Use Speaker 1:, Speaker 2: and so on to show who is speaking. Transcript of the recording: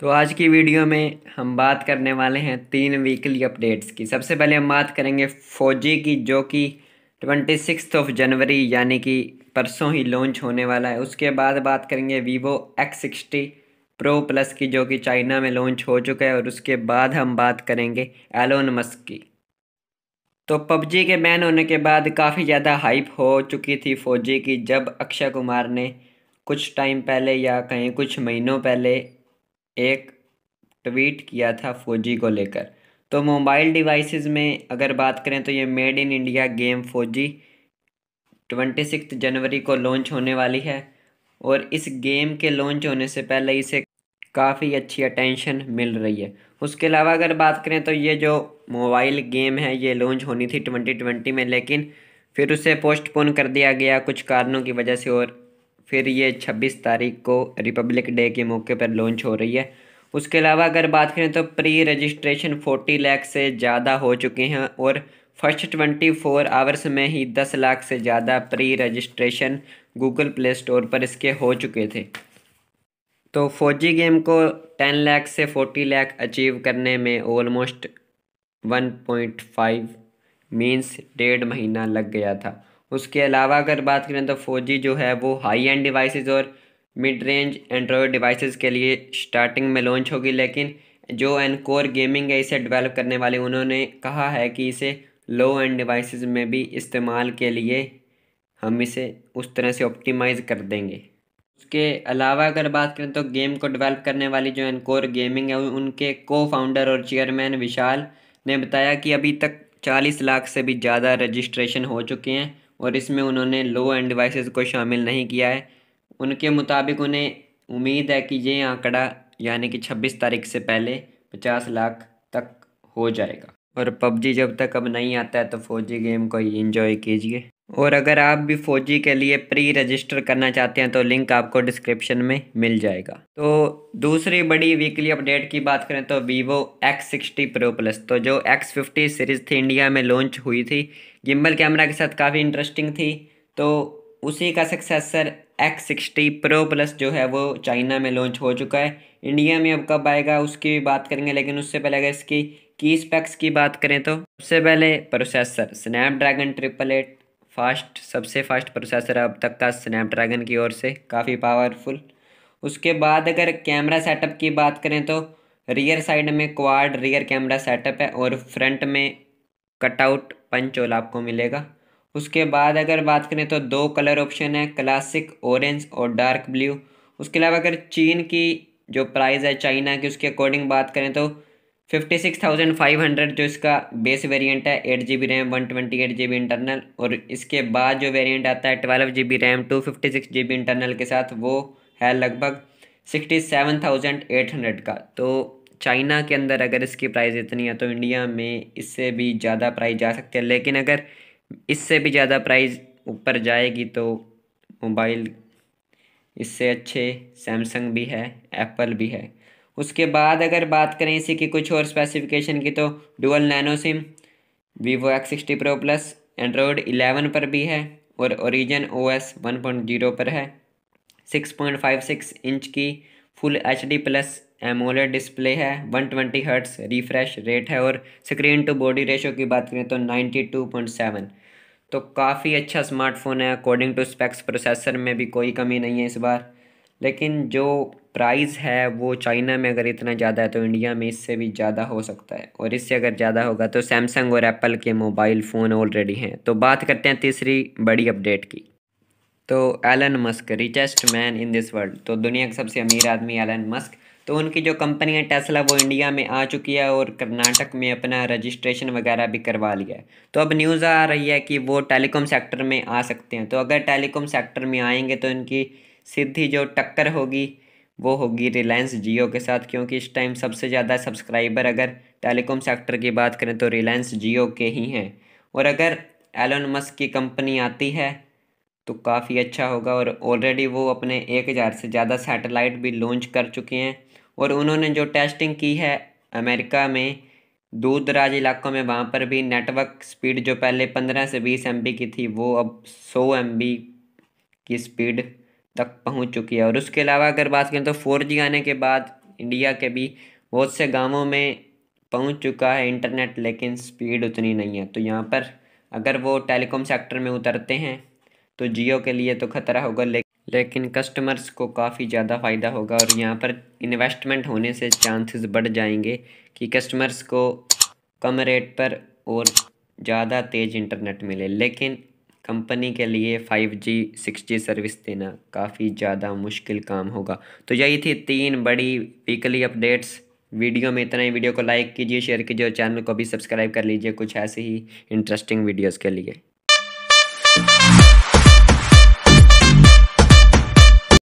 Speaker 1: तो आज की वीडियो में हम बात करने वाले हैं तीन वीकली अपडेट्स की सबसे पहले हम बात करेंगे फ़ौजी की जो कि ट्वेंटी सिक्स ऑफ जनवरी यानी कि परसों ही लॉन्च होने वाला है उसके बाद बात करेंगे Vivo X sixty pro plus की जो कि चाइना में लॉन्च हो चुका है और उसके बाद हम बात करेंगे एलोन मस्क की तो पबजी के बैन होने के बाद काफ़ी ज़्यादा हाइप हो चुकी थी फ़ौजी की जब अक्षय कुमार ने कुछ टाइम पहले या कहीं कुछ महीनों पहले एक ट्वीट किया था फौजी को लेकर तो मोबाइल डिवाइसेस में अगर बात करें तो ये made in India game Fauji twenty six जनवरी को लॉन्च होने वाली है और इस गेम के लॉन्च होने से पहले इसे काफ़ी अच्छी अटेंशन मिल रही है उसके अलावा अगर बात करें तो ये जो मोबाइल गेम है ये लॉन्च होनी थी ट्वेंटी ट्वेंटी में लेकिन फिर उसे पोस्टपोन कर दिया गया कुछ कारणों की वजह से और फिर ये छब्बीस तारीख को रिपब्लिक डे के मौके पर लॉन्च हो रही है उसके अलावा अगर बात करें तो प्री रजिस्ट्रेशन फोर्टी लाख से ज़्यादा हो चुके हैं और फर्स्ट ट्वेंटी फोर आवर्स में ही दस लाख से ज़्यादा pre registration Google Play Store पर इसके हो चुके थे तो फौजी गेम को टेन लाख से फोर्टी लाख अचीव करने में almost one point five means डेढ़ महीना लग गया था उसके अलावा अगर बात करें तो फोर जो है वो हाई एंड डिवाइसेस और मिड रेंज एंड्रॉयड डिवाइसेस के लिए स्टार्टिंग में लॉन्च होगी लेकिन जो एनकोर गेमिंग है इसे डेवलप करने वाले उन्होंने कहा है कि इसे लो एंड डिवाइसेस में भी इस्तेमाल के लिए हम इसे उस तरह से ऑप्टिमाइज़ कर देंगे उसके अलावा अगर बात करें तो गेम को डेवलप करने वाली जो एनकोर गेमिंग है उनके को फाउंडर और चेयरमैन विशाल ने बताया कि अभी तक चालीस लाख से भी ज़्यादा रजिस्ट्रेशन हो चुके हैं और इसमें उन्होंने लो एंड डिवाइसेस को शामिल नहीं किया है उनके मुताबिक उन्हें उम्मीद है कि ये आंकड़ा यानी कि 26 तारीख से पहले 50 लाख तक हो जाएगा और पबजी जब तक अब नहीं आता है तो फौजी गेम को ही इंजॉय कीजिए और अगर आप भी फ़ौजी के लिए प्री रजिस्टर करना चाहते हैं तो लिंक आपको डिस्क्रिप्शन में मिल जाएगा तो दूसरी बड़ी वीकली अपडेट की बात करें तो Vivo X sixty pro plus तो जो एक्स फिफ्टी सीरीज़ थी इंडिया में लॉन्च हुई थी गिम्बल कैमरा के साथ काफ़ी इंटरेस्टिंग थी तो उसी का successor X sixty pro plus जो है वो चाइना में लॉन्च हो चुका है इंडिया में अब कब आएगा उसकी भी बात करेंगे लेकिन उससे पहले अगर इसकी की स्पेक्स की बात करें तो सबसे पहले processor Snapdragon triple eight fast सबसे फास्ट प्रोसेसर है अब तक का स्नैपड्रैगन की ओर से काफ़ी पावरफुल उसके बाद अगर कैमरा सेटअप की बात करें तो रियर साइड में क्वाड रियर कैमरा सेटअप है और फ्रंट में कटआउट पंच आपको मिलेगा उसके बाद अगर बात करें तो दो कलर ऑप्शन है क्लासिक ऑरेंज और डार्क ब्लू उसके अलावा अगर चीन की जो प्राइस है चाइना की उसके अकॉर्डिंग बात करें तो fifty six thousand five hundred जो इसका बेस वेरिएंट है eight G B RAM one twenty eight G B internal और इसके बाद जो वेरिएंट आता है twelve G B RAM two fifty six G B internal के साथ वो है लगभग sixty seven thousand eight hundred का तो चाइना के अंदर अगर इसकी प्राइस इतनी है तो इंडिया में इससे भी ज़्यादा प्राइस जा सकती है लेकिन अगर इससे भी ज़्यादा प्राइस ऊपर जाएगी तो मोबाइल इससे अच्छे सैमसंग भी है एप्पल भी है उसके बाद अगर बात करें इसी की कुछ और स्पेसिफिकेशन की तो dual nano SIM Vivo X sixty pro plus Android eleven पर भी है और Origin O S one point zero पर है six point five six inch की full H D plus AMOLED display है one twenty hertz refresh rate है और स्क्रीन टू बॉडी रेशो की बात करें तो नाइन्टी टू पॉइंट सेवन तो काफ़ी अच्छा स्मार्टफोन है अकॉर्डिंग टू स्पेक्स प्रोसेसर में भी कोई कमी नहीं है इस बार लेकिन जो प्राइस है वो चाइना में अगर इतना ज़्यादा है तो इंडिया में इससे भी ज़्यादा हो सकता है और इससे अगर ज़्यादा होगा तो सैमसंग और एप्पल के मोबाइल फ़ोन ऑलरेडी हैं तो बात करते हैं तीसरी बड़ी अपडेट की तो Elon Musk richest man in this world तो दुनिया का सबसे अमीर आदमी एलन मस्क तो उनकी जो कंपनी है टेस्ला वो इंडिया में आ चुकी है और कर्नाटक में अपना रजिस्ट्रेशन वगैरह भी करवा लिया है तो अब न्यूज़ आ रही है कि वो टेलीकॉम सेक्टर में आ सकते हैं तो अगर टेलीकॉम सेक्टर में आएंगे तो इनकी सीधी जो टक्कर होगी वो होगी रिलायंस जियो के साथ क्योंकि इस टाइम सबसे ज़्यादा सब्सक्राइबर अगर टेलीकॉम सेक्टर की बात करें तो रिलायंस जियो के ही हैं और अगर एलन मस्क की कंपनी आती है तो काफ़ी अच्छा होगा और ऑलरेडी वो अपने एक हज़ार से ज़्यादा सैटेलाइट भी लॉन्च कर चुके हैं और उन्होंने जो टेस्टिंग की है अमेरिका में दूर दराज इलाकों में वहाँ पर भी नेटवर्क स्पीड जो पहले पंद्रह से बीस एम की थी वो अब सौ एम की स्पीड तक पहुंच चुकी है और उसके अलावा अगर बात करें तो फोर जी आने के बाद इंडिया के भी बहुत से गांवों में पहुंच चुका है इंटरनेट लेकिन स्पीड उतनी नहीं है तो यहाँ पर अगर वो टेलीकॉम सेक्टर में उतरते हैं तो जियो के लिए तो खतरा होगा लेकिन लेकिन कस्टमर्स को काफ़ी ज़्यादा फ़ायदा होगा और यहाँ पर इन्वेस्टमेंट होने से चांसेस बढ़ जाएंगे कि कस्टमर्स को कम रेट पर और ज़्यादा तेज़ इंटरनेट मिले लेकिन कंपनी के लिए five G six G service देना काफ़ी ज़्यादा मुश्किल काम होगा तो यही थी तीन बड़ी वीकली अपडेट्स वीडियो में इतना ही वीडियो को लाइक कीजिए शेयर कीजिए और चैनल को भी सब्सक्राइब कर लीजिए कुछ ऐसे ही इंटरेस्टिंग वीडियोज़ के लिए